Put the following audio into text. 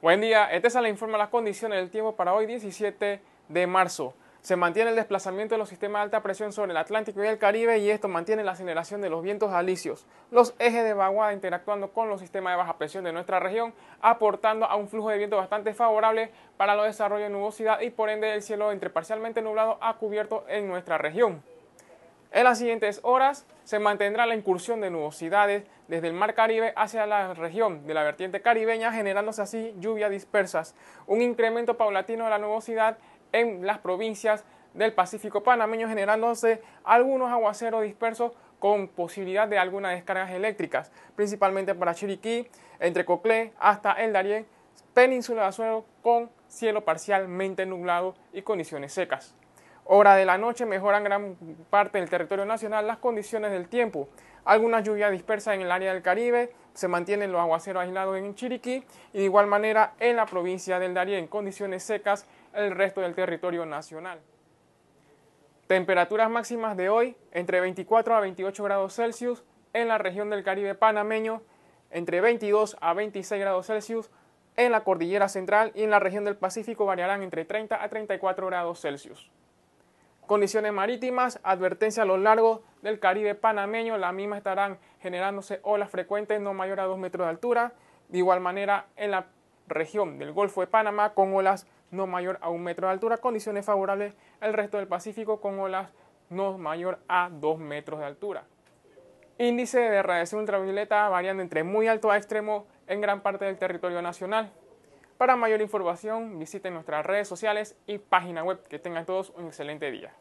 Buen día, ETESA le informa las condiciones del tiempo para hoy 17 de marzo. Se mantiene el desplazamiento de los sistemas de alta presión sobre el Atlántico y el Caribe y esto mantiene la aceleración de los vientos alisios. Los ejes de vaguada interactuando con los sistemas de baja presión de nuestra región, aportando a un flujo de viento bastante favorable para los desarrollos de nubosidad y por ende el cielo entre parcialmente nublado a cubierto en nuestra región. En las siguientes horas se mantendrá la incursión de nubosidades desde el mar Caribe hacia la región de la vertiente caribeña, generándose así lluvias dispersas, un incremento paulatino de la nubosidad en las provincias del Pacífico panameño, generándose algunos aguaceros dispersos con posibilidad de algunas descargas eléctricas, principalmente para Chiriquí, entre Coclé hasta El Darién, península de Azuero con cielo parcialmente nublado y condiciones secas hora de la noche mejoran gran parte del territorio nacional las condiciones del tiempo. Algunas lluvias dispersas en el área del Caribe, se mantienen los aguaceros aislados en Chiriquí y de igual manera en la provincia del Darién, condiciones secas el resto del territorio nacional. Temperaturas máximas de hoy entre 24 a 28 grados Celsius en la región del Caribe panameño, entre 22 a 26 grados Celsius en la cordillera central y en la región del Pacífico variarán entre 30 a 34 grados Celsius. Condiciones marítimas, advertencia a lo largo del Caribe panameño, la misma estarán generándose olas frecuentes no mayor a 2 metros de altura. De igual manera, en la región del Golfo de Panamá con olas no mayor a 1 metro de altura, condiciones favorables el resto del Pacífico con olas no mayor a 2 metros de altura. Índice de radiación ultravioleta variando entre muy alto a extremo en gran parte del territorio nacional. Para mayor información visiten nuestras redes sociales y página web. Que tengan todos un excelente día.